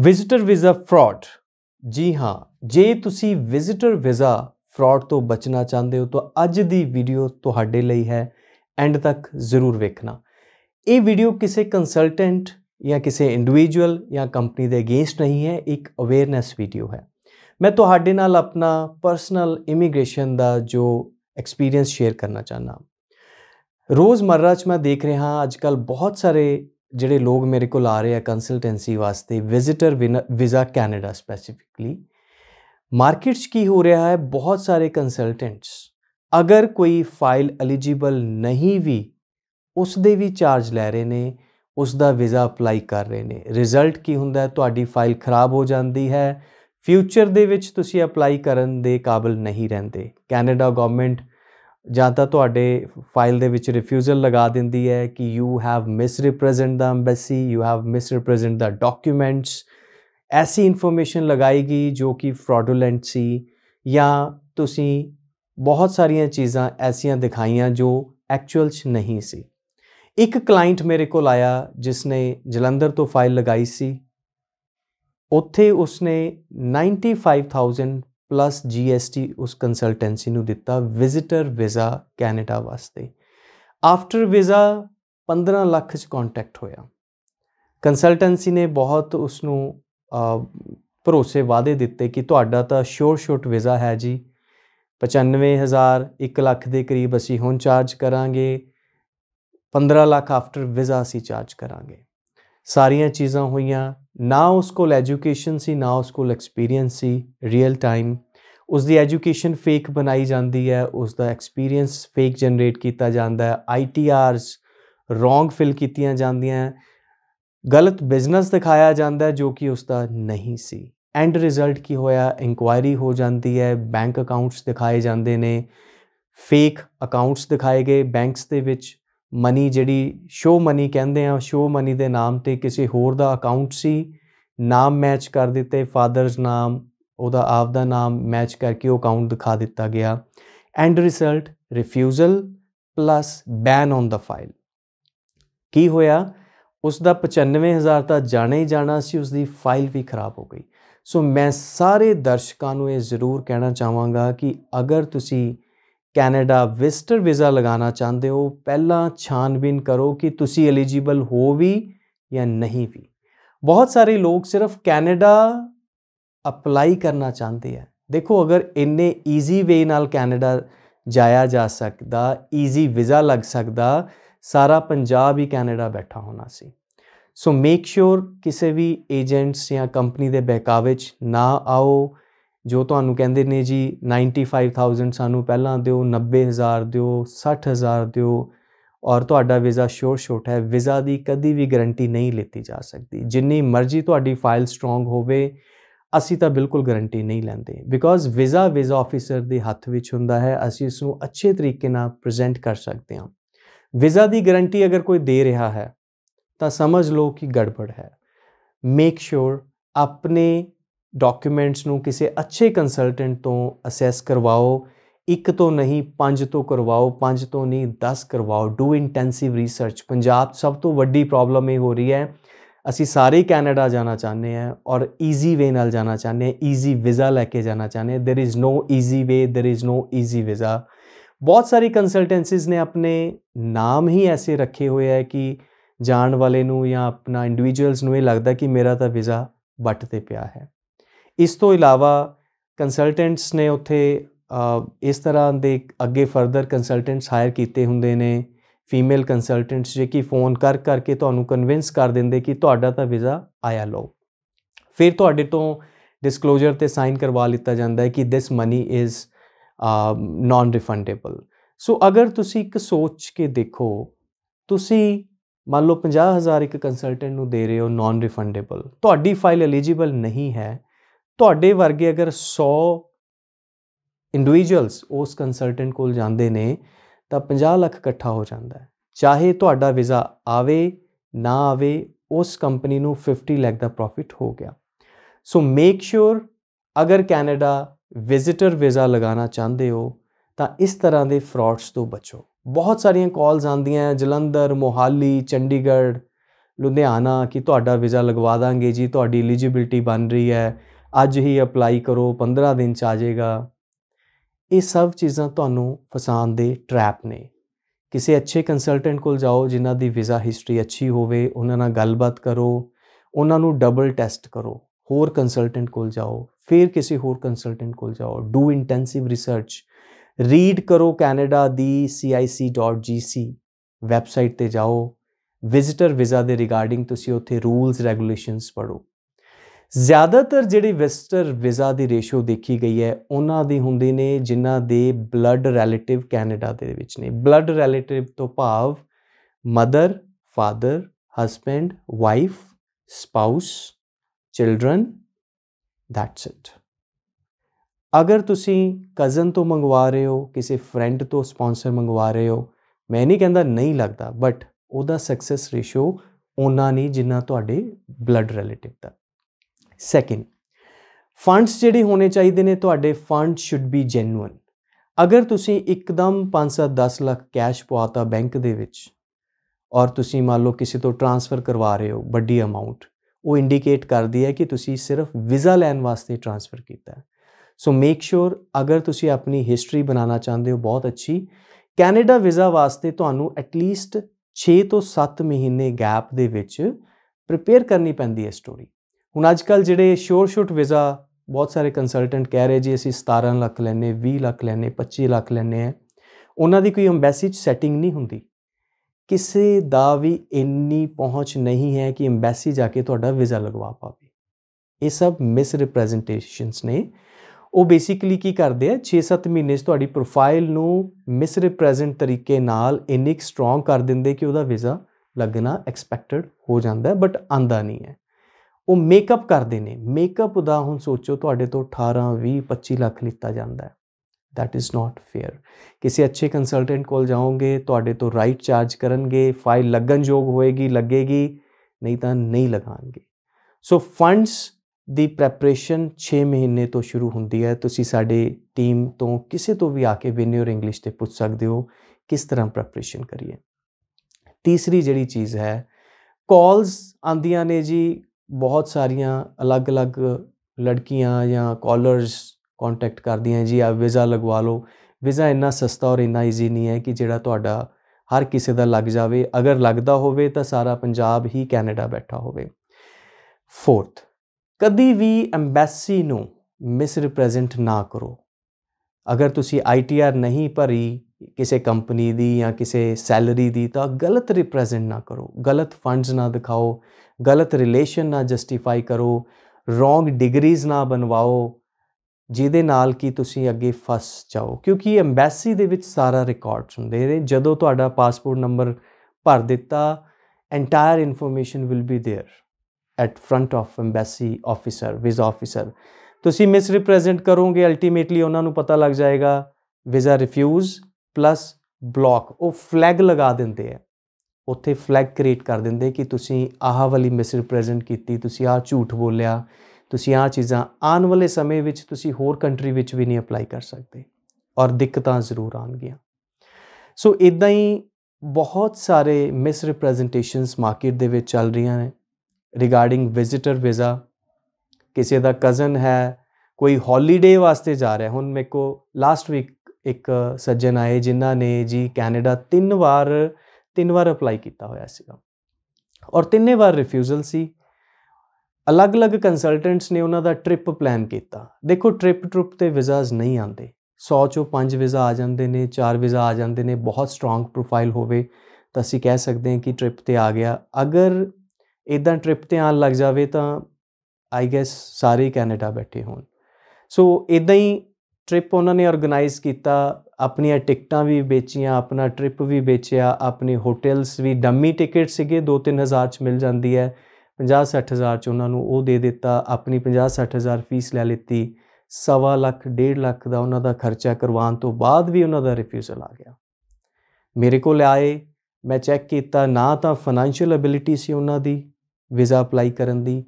visitor visa fraud ਜੀ ਹਾਂ ਜੇ ਤੁਸੀਂ ਵਿਜ਼ਿਟਰ ਵੀਜ਼ਾ ਫਰਾਡ ਤੋਂ ਬਚਣਾ ਚਾਹੁੰਦੇ ਹੋ ਤਾਂ ਅੱਜ ਦੀ ਵੀਡੀਓ ਤੁਹਾਡੇ ਲਈ ਹੈ ਐਂਡ ਤੱਕ ਜ਼ਰੂਰ ਵੇਖਣਾ ਇਹ ਵੀਡੀਓ ਕਿਸੇ ਕੰਸਲਟੈਂਟ ਜਾਂ ਕਿਸੇ ਇੰਡੀਵਿਜੂਅਲ ਜਾਂ ਕੰਪਨੀ ਦੇ ਅਗੇਂਸਟ ਨਹੀਂ ਹੈ ਇੱਕ ਅਵੇਅਰਨੈਸ ਵੀਡੀਓ ਹੈ ਮੈਂ ਤੁਹਾਡੇ ਨਾਲ ਆਪਣਾ ਪਰਸਨਲ ਇਮੀਗ੍ਰੇਸ਼ਨ ਦਾ ਜੋ ਐਕਸਪੀਰੀਅੰਸ ਸ਼ੇਅਰ ਕਰਨਾ ਚਾਹਨਾ ਰੋਜ਼ਮਰਰਾ 'ਚ ਮੈਂ ਦੇਖ ਰਿਹਾ ਹਾਂ ਅੱਜਕੱਲ ਬਹੁਤ ਸਾਰੇ ਜਿਹੜੇ ਲੋਕ ਮੇਰੇ ਕੋਲ ਆ ਰਹੇ ਆ ਕੰਸਲਟੈਂਸੀ ਵਾਸਤੇ visitor visa Canada specifically markets ਕੀ ਹੋ ਰਿਹਾ ਹੈ ਬਹੁਤ ਸਾਰੇ ਕੰਸਲਟੈਂਟਸ ਅਗਰ ਕੋਈ ਫਾਈਲ ਐਲੀਜੀਬਲ ਨਹੀਂ ਵੀ ਉਸ ਦੇ ਵੀ ਚਾਰਜ ਲੈ ਰਹੇ ਨੇ ਉਸ ਦਾ ਵੀਜ਼ਾ ਅਪਲਾਈ ਕਰ ਰਹੇ ਨੇ ਰਿਜ਼ਲਟ ਕੀ ਹੁੰਦਾ ਹੈ ਤੁਹਾਡੀ ਫਾਈਲ ਖਰਾਬ ਹੋ ਜਾਂਦੀ ਹੈ ਫਿਊਚਰ ਦੇ ਵਿੱਚ ਤੁਸੀਂ ਅਪਲਾਈ ਕਰਨ ਦੇ ਕਾਬਿਲ ਨਹੀਂ ਰਹਿੰਦੇ ਕੈਨੇਡਾ ਗਵਰਨਮੈਂਟ ਜਾਂ ਤਾਂ ਤੁਹਾਡੇ ਫਾਈਲ ਦੇ ਵਿੱਚ ਰਿਫਿਊਜ਼ਲ ਲਗਾ ਦਿੰਦੀ ਹੈ ਕਿ you have misrepresent the embassy you have misrepresent the documents ਐਸੀ ਇਨਫੋਰਮੇਸ਼ਨ ਲਗਾਏਗੀ ਜੋ ਕਿ ਫਰਾਡੂਲੈਂਟ ਸੀ ਜਾਂ ਤੁਸੀਂ ਬਹੁਤ ਸਾਰੀਆਂ ਚੀਜ਼ਾਂ ਐਸੀਆਂ ਦਿਖਾਈਆਂ ਜੋ ਐਕਚੁਅਲ 'ਚ ਨਹੀਂ ਸੀ ਇੱਕ ਕਲਾਇੰਟ ਮੇਰੇ ਕੋਲ ਆਇਆ ਜਿਸ ਨੇ ਜਲੰਧਰ ਤੋਂ ਫਾਈਲ ਲਗਾਈ ਸੀ ਉੱਥੇ ਉਸਨੇ 95000 ਪਲੱਸ ਜੀਐਸਟੀ ਉਸ ਕੰਸਲਟੈਂਸੀ ਨੂੰ ਦਿੱਤਾ ਵਿਜ਼ਿਟਰ ਵੀਜ਼ਾ ਕੈਨੇਡਾ ਵਾਸਤੇ ਆਫਟਰ ਵੀਜ਼ਾ 15 ਲੱਖ ਚ ਕੰਟੈਕਟ ਹੋਇਆ ਕੰਸਲਟੈਂਸੀ ਨੇ ਬਹੁਤ ਉਸ ਨੂੰ ਭਰੋਸੇ ਵਾਅਦੇ ਦਿੱਤੇ ਕਿ ਤੁਹਾਡਾ ਤਾਂ ਸ਼ੋਰ ਸ਼ੋਟ ਵੀਜ਼ਾ ਹੈ ਜੀ 95000 1 ਲੱਖ ਦੇ ਕਰੀਬ ਅਸੀਂ ਹੁਣ ਚਾਰਜ ਕਰਾਂਗੇ 15 ਲੱਖ ਆਫਟਰ ਵੀਜ਼ਾ ਅਸੀਂ ਚਾਰਜ ਕਰਾਂਗੇ ਸਾਰੀਆਂ ਚੀਜ਼ਾਂ ਹੋਈਆਂ ਨਾ ਉਸ ਕੋਲ ਐਜੂਕੇਸ਼ਨ ਸੀ ਨਾ ਉਸਕੋ ਐਕਸਪੀਰੀਅੰਸ ਸੀ ਰੀਅਲ ਟਾਈਮ ਉਸ ਦੀ ਐਜੂਕੇਸ਼ਨ ਫੇਕ ਬਣਾਈ ਜਾਂਦੀ ਹੈ ਉਸ ਦਾ ਐਕਸਪੀਰੀਅੰਸ ਫੇਕ ਜਨਰੇਟ ਕੀਤਾ ਜਾਂਦਾ ਹੈ ਆਈਟੀਆਰਸ ਰੋਂਗ ਫਿਲ ਕੀਤੀਆਂ ਜਾਂਦੀਆਂ ਗਲਤ ਬਿਜ਼ਨਸ ਦਿਖਾਇਆ ਜਾਂਦਾ ਹੈ ਜੋ ਕਿ ਉਸ ਦਾ ਨਹੀਂ ਸੀ ਐਂਡ ਰਿਜ਼ਲਟ ਕੀ ਹੋਇਆ ਇਨਕੁਆਇਰੀ ਹੋ ਜਾਂਦੀ ਹੈ ਬੈਂਕ ਅਕਾਊਂਟਸ ਦਿਖਾਏ ਜਾਂਦੇ ਨੇ ਫੇਕ ਅਕਾਊਂਟਸ ਦਿਖਾਏ ਗਏ ਬੈਂਕਸ ਦੇ ਵਿੱਚ ਮਨੀ ਜਿਹੜੀ ਸ਼ੋ ਮਨੀ ਕਹਿੰਦੇ ਆ ਸ਼ੋ ਮਨੀ ਦੇ ਨਾਮ ਤੇ ਕਿਸੇ ਹੋਰ ਦਾ ਅਕਾਊਂਟ ਸੀ ਨਾਮ ਮੈਚ ਕਰ ਦਿੱਤੇ ਫਾਦਰਸ ਨਾਮ ਉਹਦਾ ਆਪ ਦਾ ਨਾਮ ਮੈਚ ਕਰਕੇ ਉਹ ਅਕਾਊਂਟ ਦਿਖਾ ਦਿੱਤਾ ਗਿਆ and result refusal plus ban on the file ਕੀ ਹੋਇਆ ਉਸ ਦਾ 95000 ਤਾਂ ਜਾਣਾ ਹੀ ਜਾਣਾ ਸੀ ਉਸ ਦੀ ਫਾਈਲ ਵੀ ਖਰਾਬ ਹੋ ਗਈ ਸੋ ਮੈਂ ਸਾਰੇ ਦਰਸ਼ਕਾਂ ਨੂੰ ਇਹ ਜ਼ਰੂਰ ਕਹਿਣਾ ਚਾਹਾਂਗਾ ਕਿ ਅਗਰ ਤੁਸੀਂ ਕੈਨੇਡਾ ਵਿਜ਼ਟਰ ਵੀਜ਼ਾ ਲਗਾਉਣਾ ਚਾਹੁੰਦੇ ਹੋ ਪਹਿਲਾਂ ਛਾਨਬੀਨ ਕਰੋ ਕਿ ਤੁਸੀਂ ਐਲੀਜੀਬਲ ਹੋ ਵੀ ਜਾਂ ਨਹੀਂ ਵੀ ਬਹੁਤ ਸਾਰੇ ਲੋਕ ਸਿਰਫ ਕੈਨੇਡਾ ਅਪਲਾਈ ਕਰਨਾ ਚਾਹੁੰਦੇ ਆ ਦੇਖੋ ਅਗਰ ਇੰਨੇ ਈਜ਼ੀ ਵੇ ਨਾਲ ਕੈਨੇਡਾ ਜਾਇਆ ਜਾ ਸਕਦਾ ਈਜ਼ੀ ਵੀਜ਼ਾ ਲੱਗ ਸਕਦਾ ਸਾਰਾ ਪੰਜਾਬ ਹੀ ਕੈਨੇਡਾ ਬੈਠਾ ਹੋਣਾ ਸੀ ਸੋ ਮੇਕ ਸ਼ੋਰ ਕਿਸੇ ਵੀ ਏਜੰਟਸ ਜਾਂ ਕੰਪਨੀ ਦੇ ਬਹਿਕਾਵੇ ਵਿੱਚ ਨਾ ਆਓ ਜੋ ਤੁਹਾਨੂੰ ਕਹਿੰਦੇ ਨੇ ਜੀ 95000 ਸਾਨੂੰ ਪਹਿਲਾਂ ਦਿਓ 90000 ਦਿਓ 60000 ਦਿਓ ਔਰ ਤੁਹਾਡਾ ਵੀਜ਼ਾ ਸ਼ੋਰ ਸ਼ੋਟ ਹੈ ਵੀਜ਼ਾ ਦੀ ਕਦੀ ਵੀ ਗਾਰੰਟੀ ਨਹੀਂ ਲਈ ਜਾ ਸਕਦੀ ਜਿੰਨੀ ਮਰਜ਼ੀ ਤੁਹਾਡੀ ਫਾਈਲ ਸਟਰੋਂਗ ਹੋਵੇ ਅਸੀਂ ਤਾਂ ਬਿਲਕੁਲ ਗਾਰੰਟੀ ਨਹੀਂ ਲੈਂਦੇ ਬਿਕੋਜ਼ ਵੀਜ਼ਾ ਵੀਜ਼ਾ ਆਫੀਸਰ ਦੇ ਹੱਥ ਵਿੱਚ ਹੁੰਦਾ ਹੈ ਅਸੀਂ ਇਸ ਨੂੰ ਅੱਛੇ ਤਰੀਕੇ ਨਾਲ ਪ੍ਰੈਜ਼ੈਂਟ ਕਰ ਸਕਦੇ ਹਾਂ ਵੀਜ਼ਾ ਦੀ ਗਾਰੰਟੀ ਅਗਰ ਕੋਈ ਦੇ ਰਿਹਾ ਹੈ ਤਾਂ ਸਮਝ ਲਓ ਕਿ ਗੜਬੜ ਹੈ ਮੇਕ ਸ਼ੋਰ ਆਪਣੇ ਡਾਕੂਮੈਂਟਸ ਨੂੰ ਕਿਸੇ ਅੱਛੇ ਕੰਸਲਟੈਂਟ ਤੋਂ ਅਸੈਸ ਕਰਵਾਓ ਇੱਕ ਤੋਂ ਨਹੀਂ ਪੰਜ ਤੋਂ ਕਰਵਾਓ ਪੰਜ ਤੋਂ ਨਹੀਂ 10 ਕਰਵਾਓ ਡੂ ਇੰਟੈਂਸਿਵ ਰਿਸਰਚ ਪੰਜਾਬ ਸਭ ਤੋਂ ਵੱਡੀ ਪ੍ਰੋਬਲਮ ਇਹ ਹੋ ਰਹੀ ਹੈ ਅਸੀਂ ਸਾਰੇ ਕੈਨੇਡਾ ਜਾਣਾ ਚਾਹੁੰਦੇ ਆ ਔਰ ਈਜ਼ੀ ਵੇ ਨਾਲ ਜਾਣਾ ਚਾਹੁੰਦੇ ਆ ਈਜ਼ੀ ਵੀਜ਼ਾ ਲੈ ਕੇ ਜਾਣਾ ਚਾਹੁੰਦੇ ਆ there is no easy way there is no easy visa ਬਹੁਤ ਸਾਰੀ ਕੰਸਲਟੈਂਸੀਜ਼ ਨੇ ਆਪਣੇ ਨਾਮ ਹੀ ਐਸੇ ਰੱਖੇ ਹੋਏ ਆ ਕਿ ਜਾਣ ਵਾਲੇ ਨੂੰ ਜਾਂ ਆਪਣਾ ਇੰਡੀਵਿਜੂਅਲਸ ਨੂੰ ਇਹ ਲੱਗਦਾ ਕਿ ਮੇਰਾ ਤਾਂ ਵੀਜ਼ਾ ਬੱਟ ਤੇ ਪਿਆ ਹੈ ਇਸ ਤੋਂ ਇਲਾਵਾ ਕੰਸਲਟੈਂਟਸ ਨੇ ਉੱਥੇ ਇਸ ਤਰ੍ਹਾਂ ਦੇ ਅੱਗੇ ਫਰਦਰ ਕੰਸਲਟੈਂਟਸ ਹਾਇਰ ਕੀਤੇ ਹੁੰਦੇ ਨੇ ਫੀਮੇਲ ਕੰਸਲਟੈਂਟਸ ਜੇ ਕਿ ਫੋਨ ਕਰ ਕਰਕੇ ਤੁਹਾਨੂੰ ਕਨਵਿੰਸ ਕਰ ਦਿੰਦੇ ਕਿ ਤੁਹਾਡਾ ਤਾਂ ਵੀਜ਼ਾ ਆਇਆ ਲੋ ਫਿਰ ਤੁਹਾਡੇ ਤੋਂ ਡਿਸਕਲੋਜ਼ਰ ਤੇ ਸਾਈਨ ਕਰਵਾ ਲਿੱਤਾ ਜਾਂਦਾ ਹੈ ਕਿ this money is non refundable so ਅਗਰ ਤੁਸੀਂ ਇੱਕ ਸੋਚ ਕੇ ਦੇਖੋ ਤੁਸੀਂ ਮੰਨ ਲਓ 50000 ਇੱਕ ਕੰਸਲਟੈਂਟ ਨੂੰ ਦੇ ਰਹੇ ਹੋ ਨਾਨ ਰਿਫੰਡੇਬਲ ਤੁਹਾਡੀ ਫਾਈਲ ਐਲੀਜੀਬਲ ਨਹੀਂ ਹੈ ਤੁਹਾਡੇ ਵਰਗੇ ਅਗਰ 100 ਇੰਡੀਵਿਜੂਅਲਸ ਉਸ ਕੰਸਲਟੈਂਟ ਕੋਲ ਜਾਂਦੇ ਨੇ ਤਾਂ 50 ਲੱਖ ਇਕੱਠਾ ਹੋ ਜਾਂਦਾ ਹੈ ਚਾਹੇ ਤੁਹਾਡਾ ਵੀਜ਼ਾ ਆਵੇ ਨਾ ਆਵੇ ਉਸ ਕੰਪਨੀ ਨੂੰ 50 ਲੱਖ ਦਾ ਪ੍ਰੋਫਿਟ ਹੋ ਗਿਆ ਸੋ ਮੇਕ ਸ਼ੋਰ ਅਗਰ ਕੈਨੇਡਾ ਵਿਜ਼ਿਟਰ ਵੀਜ਼ਾ ਲਗਾਉਣਾ ਚਾਹੁੰਦੇ ਹੋ ਤਾਂ ਇਸ ਤਰ੍ਹਾਂ ਦੇ ਫਰਾਡਸ ਤੋਂ ਬਚੋ ਬਹੁਤ ਸਾਰੀਆਂ ਕਾਲਸ ਆਉਂਦੀਆਂ ਜਲੰਧਰ ਮੋਹਾਲੀ ਚੰਡੀਗੜ੍ਹ ਲੁਧਿਆਣਾ ਕਿ ਤੁਹਾਡਾ ਵੀਜ਼ਾ ਲਗਵਾ ਦਾਂਗੇ ਜੀ ਤੁਹਾਡੀ ਐਲੀਜੀਬਿਲਟੀ ਬਣ ਰਹੀ ਹੈ ਅੱਜ ਹੀ ਅਪਲਾਈ ਕਰੋ 15 ਦਿਨ ਚ ਆ ਜਾਏਗਾ ਇਹ ਸਭ ਚੀਜ਼ਾਂ ਤੁਹਾਨੂੰ ਫਸਾਣ ਦੇ ਟ੍ਰੈਪ ਨੇ ਕਿਸੇ ਅੱਛੇ ਕੰਸਲਟੈਂਟ ਕੋਲ ਜਾਓ ਜਿਨ੍ਹਾਂ ਦੀ ਵੀਜ਼ਾ ਹਿਸਟਰੀ ਅੱਛੀ ਹੋਵੇ ਉਹਨਾਂ ਨਾਲ ਗੱਲਬਾਤ ਕਰੋ ਉਹਨਾਂ ਨੂੰ ਡਬਲ ਟੈਸਟ ਕਰੋ ਹੋਰ ਕੰਸਲਟੈਂਟ ਕੋਲ ਜਾਓ ਫਿਰ ਕਿਸੇ ਹੋਰ ਕੰਸਲਟੈਂਟ ਕੋਲ ਜਾਓ ਡੂ ਇੰਟੈਂਸਿਵ ਰਿਸਰਚ ਰੀਡ ਕਰੋ ਕੈਨੇਡਾ ਦੀ cic.gc ਵੈਬਸਾਈਟ ਤੇ ਜਾਓ ਵਿਜ਼ਿਟਰ ਵੀਜ਼ਾ ਦੇ ਰਿਗਾਰਡਿੰਗ ਤੁਸੀਂ ਉੱਥੇ ਰੂਲਸ ਰੈਗੂਲੇਸ਼ਨਸ ਪੜੋ ਜ਼ਿਆਦਾਤਰ ਜਿਹੜੀ ਵਿਜ਼ਟਰ ਵੀਜ਼ਾ ਦੀ ਰੇਸ਼ੋ ਦੇਖੀ ਗਈ ਹੈ ਉਹਨਾਂ ਦੀ ਹੁੰਦੀ ਨੇ ਜਿਨ੍ਹਾਂ ਦੇ ਬਲੱਡ ਰਿਲੇਟਿਵ ਕੈਨੇਡਾ ਦੇ ਵਿੱਚ ਨੇ ਬਲੱਡ ਰਿਲੇਟਿਵ ਤੋਂ ਭਾਵ mother father husband wife spouse children that's it ਅਗਰ ਤੁਸੀਂ ਕਜ਼ਨ ਤੋਂ ਮੰਗਵਾ ਰਹੇ ਹੋ ਕਿਸੇ ਫਰੈਂਡ ਤੋਂ ਸਪான்ਸਰ ਮੰਗਵਾ ਰਹੇ ਹੋ ਮੈਂ ਨਹੀਂ ਕਹਿੰਦਾ ਨਹੀਂ ਲੱਗਦਾ ਬਟ ਉਹਦਾ ਸਕਸੈਸ ਰੇਸ਼ੋ ਉਹਨਾਂ ਨਹੀਂ ਜਿੰਨਾ ਤੁਹਾਡੇ ਬਲੱਡ ਰਿਲੇਟਿਵ ਦਾ ਸੈਕਿੰਡ ਫੰਡਸ ਜਿਹੜੇ ਹੋਣੇ ਚਾਹੀਦੇ ਨੇ ਤੁਹਾਡੇ ਫੰਡ ਸ਼ੁੱਡ ਬੀ ਜੈਨੂਇਨ ਅਗਰ ਤੁਸੀਂ ਇੱਕਦਮ 5-10 ਲੱਖ ਕੈਸ਼ ਪਵਾਤਾ ਬੈਂਕ ਦੇ ਵਿੱਚ ਔਰ ਤੁਸੀਂ ਮੰਨ ਲਓ ਕਿਸੇ ਤੋਂ ਟ੍ਰਾਂਸਫਰ ਕਰਵਾ ਰਹੇ ਹੋ ਵੱਡੀ ਅਮਾਉਂਟ ਉਹ ਇੰਡੀਕੇਟ ਕਰਦੀ ਹੈ ਕਿ ਤੁਸੀਂ ਸਿਰਫ ਵੀਜ਼ਾ ਲੈਣ ਵਾਸਤੇ ਟ੍ਰਾਂਸਫਰ ਕੀਤਾ ਸੋ ਮੇਕ ਸ਼ੋਰ ਅਗਰ ਤੁਸੀਂ ਆਪਣੀ ਹਿਸਟਰੀ ਬਣਾਉਣਾ ਚਾਹੁੰਦੇ ਹੋ ਬਹੁਤ ਅੱਛੀ ਕੈਨੇਡਾ ਵੀਜ਼ਾ ਵਾਸਤੇ ਤੁਹਾਨੂੰ ਐਟਲੀਸਟ 6 ਤੋਂ 7 ਮਹੀਨੇ ਗੈਪ ਦੇ ਵਿੱਚ ਪ੍ਰਿਪੇਅਰ ਕਰਨੀ ਪੈਂਦੀ ਹੈ ਸਟੋਰੀ ਹੁਣ ਅੱਜ ਕੱਲ ਜਿਹੜੇ ਸ਼ੋਰ ਸ਼ੂਟ ਵੀਜ਼ਾ ਬਹੁਤ ਸਾਰੇ ਕੰਸਲਟੈਂਟ ਕਹਿ ਰਹੇ ਜੀ ਅਸੀਂ 17 ਲੱਖ ਲੈਨੇ 20 ਲੱਖ ਲੈਨੇ 25 ਲੱਖ ਲੈਨੇ ਆ ਉਹਨਾਂ ਦੀ ਕੋਈ ਐਮਬੈਸੀ 'ਚ ਸੈਟਿੰਗ ਨਹੀਂ ਹੁੰਦੀ ਕਿਸੇ ਦਾ ਵੀ ਇੰਨੀ ਪਹੁੰਚ ਨਹੀਂ ਹੈ ਕਿ ਐਮਬੈਸੀ ਜਾ ਕੇ ਤੁਹਾਡਾ ਵੀਜ਼ਾ ਲਗਵਾ ਪਾਵੇ ਇਹ ਸਭ ਮਿਸ ਰਿਪਰੈਜ਼ੈਂਟੇਸ਼ਨਸ ਨੇ ਉਹ ਬੇਸਿਕਲੀ ਕੀ ਕਰਦੇ ਆ 6-7 ਮਹੀਨੇ 'ਚ ਤੁਹਾਡੀ ਪ੍ਰੋਫਾਈਲ ਨੂੰ ਮਿਸ ਰਿਪਰੈਜ਼ੈਂਟ ਤਰੀਕੇ ਨਾਲ ਇੰਨੀ ਸਟਰੋਂਗ ਕਰ ਦਿੰਦੇ ਕਿ ਉਹਦਾ ਵੀਜ਼ਾ ਲੱਗਣਾ ਐਕਸਪੈਕਟਡ ਹੋ ਜਾਂਦਾ ਬਟ ਆਂਦਾ ਨਹੀਂ ਹੈ ਉਹ ਮੇਕਅਪ ਕਰਦੇ ਨੇ ਮੇਕਅਪ ਦਾ ਹੁਣ ਸੋਚੋ ਤੁਹਾਡੇ ਤੋਂ 18 20 25 ਲੱਖ ਲਿੱਤਾ ਜਾਂਦਾ ਹੈ that is not fair ਕਿਸੇ ਅੱਛੇ ਕੰਸਲਟੈਂਟ ਕੋਲ ਜਾਓਗੇ ਤੁਹਾਡੇ ਤੋਂ ਰਾਈਟ ਚਾਰਜ ਕਰਨਗੇ ਫਾਈਲ ਲੱਗਣਯੋਗ ਹੋਏਗੀ ਲੱਗੇਗੀ ਨਹੀਂ ਤਾਂ ਨਹੀਂ ਲਗਾਣਗੇ ਸੋ ਫੰਡਸ ਦੀ ਪ੍ਰੈਪਰੇਸ਼ਨ 6 ਮਹੀਨੇ ਤੋਂ ਸ਼ੁਰੂ ਹੁੰਦੀ ਹੈ ਤੁਸੀਂ ਸਾਡੇ ਟੀਮ ਤੋਂ ਕਿਸੇ ਤੋਂ ਵੀ ਆ ਕੇ ਵਿਨਿਓਰ ਇੰਗਲਿਸ਼ ਤੇ ਪੁੱਛ ਸਕਦੇ ਹੋ ਕਿਸ ਤਰ੍ਹਾਂ ਪ੍ਰੈਪਰੇਸ਼ਨ ਕਰੀਏ ਤੀਸਰੀ ਜਿਹੜੀ ਚੀਜ਼ ਹੈ ਕਾਲਸ ਆਂਦੀਆਂ ਨੇ ਜੀ ਬਹੁਤ ਸਾਰੀਆਂ ਅਲੱਗ-ਅਲੱਗ ਲੜਕੀਆਂ ਜਾਂ ਕਾਲਰਸ ਕੰਟੈਕਟ ਕਰਦੀਆਂ ਜੀ ਆ ਵੀਜ਼ਾ ਲਗਵਾ ਲਓ ਵੀਜ਼ਾ ਇੰਨਾ ਸਸਤਾ ਔਰ ਇੰਨਾ ਈਜ਼ੀ ਨਹੀਂ ਹੈ ਕਿ ਜਿਹੜਾ ਤੁਹਾਡਾ ਹਰ ਕਿਸੇ ਦਾ ਲੱਗ ਜਾਵੇ ਅਗਰ ਲੱਗਦਾ ਹੋਵੇ ਤਾਂ ਸਾਰਾ ਪੰਜਾਬ ਹੀ ਕੈਨੇਡਾ ਬੈਠਾ ਹੋਵੇ ਫੋਰਥ ਕਦੀ ਵੀ ਐਮਬੈਸੀ ਨੂੰ ਮਿਸ ਰਿਪਰੈਜ਼ੈਂਟ ਨਾ ਕਰੋ ਅਗਰ ਤੁਸੀਂ ਆਈਟੀਆਰ ਨਹੀਂ ਭਰੀ ਕਿਸੇ ਕੰਪਨੀ ਦੀ ਜਾਂ ਕਿਸੇ ਸੈਲਰੀ ਦੀ ਤਾਂ ਗਲਤ ਰਿਪਰੈਜ਼ੈਂਟ ਨਾ ਕਰੋ ਗਲਤ ਫੰਡਸ ਨਾ ਦਿਖਾਓ ਗਲਤ ਰਿਲੇਸ਼ਨ ਨਾ ਜਸਟੀਫਾਈ ਕਰੋ ਰੋਂਗ ਡਿਗਰੀਜ਼ ਨਾ ਬਣਵਾਓ ਜਿਹਦੇ ਨਾਲ ਕਿ ਤੁਸੀਂ ਅੱਗੇ ਫਸ ਜਾਓ ਕਿਉਂਕਿ ਐਮਬੈਸੀ ਦੇ ਵਿੱਚ ਸਾਰਾ ਰਿਕਾਰਡਸ ਹੁੰਦੇ ਨੇ ਜਦੋਂ ਤੁਹਾਡਾ ਪਾਸਪੋਰਟ ਨੰਬਰ ਭਰ ਦਿੱਤਾ entire information will be there at front of embassy officer visa officer ਤੁਸੀਂ ਮਿਸ ਰਿਪਰੈਜ਼ੈਂਟ ਕਰੋਗੇ ਅਲਟੀਮੇਟਲੀ ਉਹਨਾਂ ਨੂੰ ਪਤਾ ਲੱਗ ਜਾਏਗਾ ਵੀਜ਼ਾ ਰਿਫਿਊਜ਼ ਪਲੱਸ ਬਲੌਕ ਉਹ ਫਲੈਗ ਲਗਾ ਦਿੰਦੇ ਆ ਉੱਥੇ ਫਲੈਗ ਕ੍ਰੀਏਟ ਕਰ ਦਿੰਦੇ ਕਿ ਤੁਸੀਂ ਆਹ ਵਾਲੀ ਮਿਸ ਰਿਪਰੈਜ਼ੈਂਟ ਕੀਤੀ ਤੁਸੀਂ ਆਹ ਝੂਠ ਬੋਲਿਆ ਤੁਸੀਂ ਆਹ ਚੀਜ਼ਾਂ ਆਉਣ ਵਾਲੇ ਸਮੇਂ ਵਿੱਚ ਤੁਸੀਂ ਹੋਰ ਕੰਟਰੀ ਵਿੱਚ ਵੀ ਨਹੀਂ ਅਪਲਾਈ ਕਰ ਸਕਦੇ ਔਰ ਦਿੱਕਤਾਂ ਜ਼ਰੂਰ ਆਣਗੀਆਂ ਸੋ ਇਦਾਂ ਹੀ ਬਹੁਤ ਸਾਰੇ ਮਿਸ ਰਿਪਰੈਜ਼ੈਂਟੇਸ਼ਨਸ ਮਾਰਕੀਟ ਦੇ ਵਿੱਚ ਚੱਲ ਰਹੀਆਂ ਨੇ ਰਿਗਾਰਡਿੰਗ ਵਿਜ਼ਿਟਰ ਵੀਜ਼ਾ ਕਿਸੇ ਦਾ ਕਜ਼ਨ ਹੈ ਕੋਈ ਹੌਲੀਡੇ ਵਾਸਤੇ ਜਾ ਰਿਹਾ ਹੁਣ ਮੇਰੇ ਕੋ ਲਾਸਟ ਵੀਕ ਇੱਕ ਸੱਜਣ ਆਏ ਜਿਨ੍ਹਾਂ ਨੇ ਜੀ ਕੈਨੇਡਾ ਤਿੰਨ ਵਾਰ ਤਿੰਨ ਵਾਰ ਅਪਲਾਈ ਕੀਤਾ ਹੋਇਆ ਸੀਗਾ ਔਰ ਤਿੰਨੇ ਵਾਰ ਰਿਫਿਊਜ਼ਲ ਸੀ ਅਲੱਗ-ਅਲੱਗ ਕੰਸਲਟੈਂਟਸ ਨੇ ਉਹਨਾਂ ਦਾ ਟ੍ਰਿਪ ਪਲਾਨ ਕੀਤਾ ਦੇਖੋ ਟ੍ਰਿਪ ਟ੍ਰਿਪ ਤੇ ਵੀਜ਼ਾਸ ਨਹੀਂ ਆਉਂਦੇ 100 ਚੋਂ 5 ਵੀਜ਼ਾ ਆ ਜਾਂਦੇ ਨੇ 4 ਵੀਜ਼ਾ ਆ ਜਾਂਦੇ ਨੇ ਬਹੁਤ ਸਟਰੋਂਗ ਪ੍ਰੋਫਾਈਲ ਹੋਵੇ ਤਾਂ ਅਸੀਂ ਕਹਿ ਸਕਦੇ ਹਾਂ ਕਿ ਟ੍ਰਿਪ ਤੇ ਆ ਗਿਆ ਅਗਰ ਇਦਾਂ ਟ੍ਰਿਪ ਤੇ ਆਣ ਲੱਗ ਜਾਵੇ ਤਾਂ ਆਈ ਗੈਸ ਸਾਰੇ ਕੈਨੇਡਾ ਬੈਠੇ ਹੋਣ ਸੋ ਇਦਾਂ ਹੀ ਟ੍ਰਿਪ ਉਹਨਾਂ ਨੇ ਆਰਗੇਨਾਈਜ਼ ਕੀਤਾ ਆਪਣੀਆਂ ਟਿਕਟਾਂ ਵੀ ਵੇਚੀਆਂ ਆਪਣਾ ਟ੍ਰਿਪ ਵੀ ਵੇਚਿਆ ਆਪਣੇ ਹੋਟਲਸ ਵੀ ਡੰਮੀ ਟਿਕਟ ਸੀਗੇ 2 3 ਹਜ਼ਾਰ ਚ ਮਿਲ ਜਾਂਦੀ ਹੈ 50-60000 ਚ ਉਹਨਾਂ ਨੂੰ ਉਹ ਦੇ ਦਿੱਤਾ ਆਪਣੀ 50-60000 ਫੀਸ ਲੈ ਲਈਤੀ ਸਵਾ ਲੱਖ ਡੇਢ ਲੱਖ ਦਾ ਉਹਨਾਂ ਦਾ ਖਰਚਾ ਕਰਵਾਉਣ ਤੋਂ ਬਾਅਦ ਵੀ ਉਹਨਾਂ ਦਾ ਰਿਫਿਊਜ਼ਲ ਆ ਗਿਆ ਮੇਰੇ ਕੋਲ ਆਏ ਮੈਂ ਚੈੱਕ ਕੀਤਾ ਨਾ ਤਾਂ ਫਾਈਨੈਂਸ਼ੀਅਲ ਅਬਿਲਿਟੀ ਸੀ ਉਹਨਾਂ ਦੀ ਵੀਜ਼ਾ ਅਪਲਾਈ ਕਰਨ ਦੀ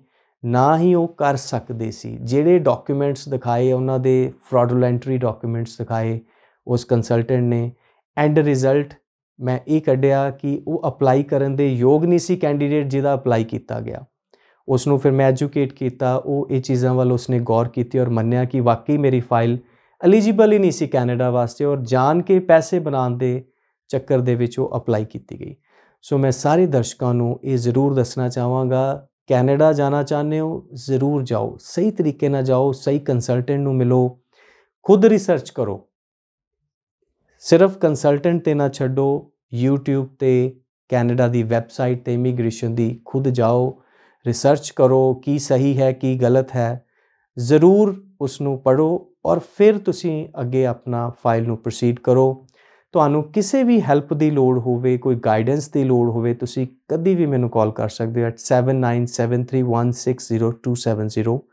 ਨਾ ਹੀ ਉਹ ਕਰ ਸਕਦੇ ਸੀ ਜਿਹੜੇ ਡਾਕੂਮੈਂਟਸ ਦਿਖਾਏ ਉਹਨਾਂ ਦੇ ਫਰਾਡੂਲੈਂਟਰੀ ਡਾਕੂਮੈਂਟਸ ਦਿਖਾਏ ਉਸ ਕੰਸਲਟੈਂਟ ਨੇ ਐਂਡ ਰਿਜ਼ਲਟ ਮੈਂ ਇਹ ਕੱਢਿਆ ਕਿ ਉਹ ਅਪਲਾਈ ਕਰਨ ਦੇ ਯੋਗ ਨਹੀਂ ਸੀ ਕੈਂਡੀਡੇਟ ਜਿਹਦਾ ਅਪਲਾਈ ਕੀਤਾ ਗਿਆ ਉਸ ਨੂੰ ਫਿਰ ਮੈਂ ਐਜੂਕੇਟ ਕੀਤਾ ਉਹ ਇਹ ਚੀਜ਼ਾਂ ਵੱਲ ਉਸਨੇ ਗੌਰ ਕੀਤੀ ਔਰ ਮੰਨਿਆ ਕਿ ਵਾਕਈ ਮੇਰੀ ਫਾਈਲ ਐਲੀਜੀਬਲ ਹੀ ਨਹੀਂ ਸੀ ਕੈਨੇਡਾ ਵਾਸਤੇ ਔਰ ਜਾਣ ਕੇ ਪੈਸੇ ਬਣਾਉਣ ਦੇ ਚੱਕਰ ਦੇ ਵਿੱਚ ਉਹ ਅਪਲਾਈ ਕੀਤੀ ਗਈ ਸੋ ਮੈਂ ਸਾਰੇ ਦਰਸ਼ਕਾਂ ਨੂੰ ਇਹ ਜ਼ਰੂਰ ਦੱਸਣਾ ਚਾਹਾਂਗਾ ਕੈਨੇਡਾ ਜਾਣਾ ਚਾਹੁੰਦੇ ਹੋ ਜ਼ਰੂਰ ਜਾਓ ਸਹੀ ਤਰੀਕੇ ਨਾਲ ਜਾਓ ਸਹੀ ਕੰਸਲਟੈਂਟ ਨੂੰ ਮਿਲੋ ਖੁਦ ਰਿਸਰਚ ਕਰੋ ਸਿਰਫ ਕੰਸਲਟੈਂਟ ਤੇ ਨਾ ਛੱਡੋ YouTube ਤੇ ਕੈਨੇਡਾ ਦੀ ਵੈਬਸਾਈਟ ਤੇ ਇਮੀਗ੍ਰੇਸ਼ਨ ਦੀ ਖੁਦ ਜਾਓ ਰਿਸਰਚ ਕਰੋ ਕੀ ਸਹੀ ਹੈ ਕੀ ਗਲਤ ਹੈ ਜ਼ਰੂਰ ਉਸ ਨੂੰ ਪੜੋ ਔਰ ਫਿਰ ਤੁਸੀਂ ਅੱਗੇ ਆਪਣਾ ਫਾਈਲ ਨੂੰ ਪ੍ਰੋਸੀਡ ਕਰੋ ਤੁਹਾਨੂੰ ਕਿਸੇ ਵੀ ਹੈਲਪ ਦੀ ਲੋੜ ਹੋਵੇ ਕੋਈ ਗਾਈਡੈਂਸ ਦੀ ਲੋੜ ਹੋਵੇ ਤੁਸੀਂ ਕਦੀ ਵੀ ਮੈਨੂੰ ਕਾਲ ਕਰ ਸਕਦੇ ਹੋ 7973160270